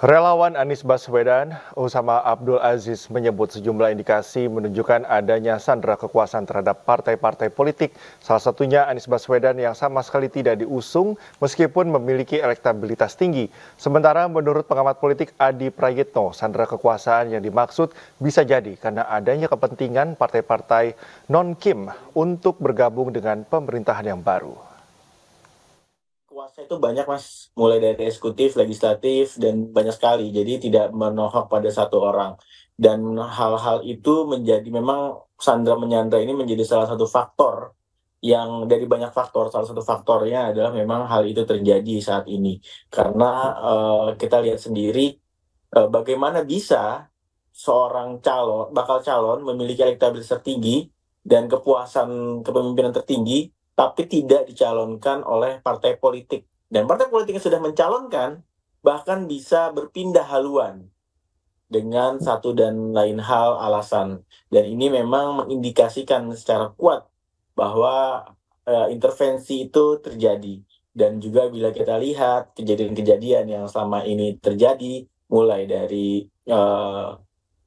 Relawan Anies Baswedan, Usama Abdul Aziz menyebut sejumlah indikasi menunjukkan adanya sandera kekuasaan terhadap partai-partai politik. Salah satunya Anies Baswedan yang sama sekali tidak diusung meskipun memiliki elektabilitas tinggi. Sementara menurut pengamat politik Adi Prayitno, sandera kekuasaan yang dimaksud bisa jadi karena adanya kepentingan partai-partai non-Kim untuk bergabung dengan pemerintahan yang baru. Saya itu banyak mas, mulai dari eksekutif, legislatif, dan banyak sekali. Jadi tidak menohok pada satu orang. Dan hal-hal itu menjadi memang sandra menyandra ini menjadi salah satu faktor yang dari banyak faktor salah satu faktornya adalah memang hal itu terjadi saat ini karena uh, kita lihat sendiri uh, bagaimana bisa seorang calon bakal calon memiliki elektabilitas tertinggi dan kepuasan kepemimpinan tertinggi tapi tidak dicalonkan oleh partai politik. Dan partai politik yang sudah mencalonkan bahkan bisa berpindah haluan dengan satu dan lain hal alasan. Dan ini memang mengindikasikan secara kuat bahwa e, intervensi itu terjadi. Dan juga bila kita lihat kejadian-kejadian yang selama ini terjadi, mulai dari e,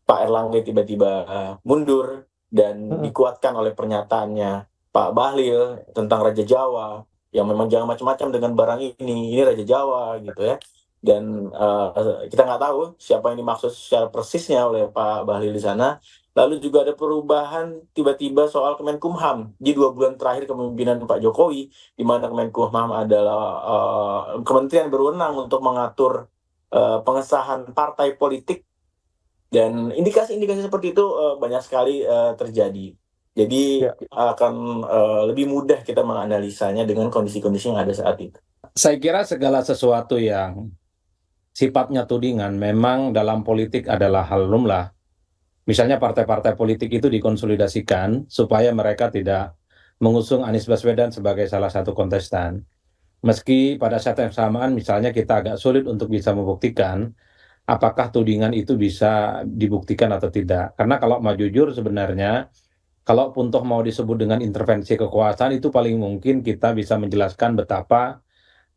Pak Erlangga tiba-tiba e, mundur dan hmm. dikuatkan oleh pernyataannya Pak Bahlil tentang Raja Jawa yang memang jangan macam-macam dengan barang ini ini Raja Jawa gitu ya dan uh, kita nggak tahu siapa yang dimaksud secara persisnya oleh Pak Bahlil di sana lalu juga ada perubahan tiba-tiba soal Kemenkumham di dua bulan terakhir kepemimpinan Pak Jokowi di mana Kemenkumham adalah uh, kementerian berwenang untuk mengatur uh, pengesahan partai politik dan indikasi-indikasi seperti itu uh, banyak sekali uh, terjadi jadi ya. akan uh, lebih mudah kita menganalisanya dengan kondisi-kondisi yang ada saat itu. Saya kira segala sesuatu yang sifatnya tudingan memang dalam politik adalah hal lumrah. Misalnya partai-partai politik itu dikonsolidasikan supaya mereka tidak mengusung Anies Baswedan sebagai salah satu kontestan. Meski pada saat yang samaan misalnya kita agak sulit untuk bisa membuktikan apakah tudingan itu bisa dibuktikan atau tidak. Karena kalau mau jujur sebenarnya kalaupun toh mau disebut dengan intervensi kekuasaan itu paling mungkin kita bisa menjelaskan betapa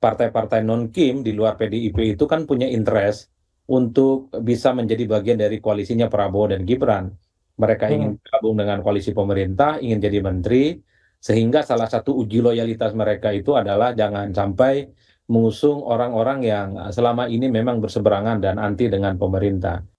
partai-partai non Kim di luar PDIP itu kan punya interest untuk bisa menjadi bagian dari koalisinya Prabowo dan Gibran. Mereka ingin hmm. bergabung dengan koalisi pemerintah, ingin jadi menteri, sehingga salah satu uji loyalitas mereka itu adalah jangan sampai mengusung orang-orang yang selama ini memang berseberangan dan anti dengan pemerintah.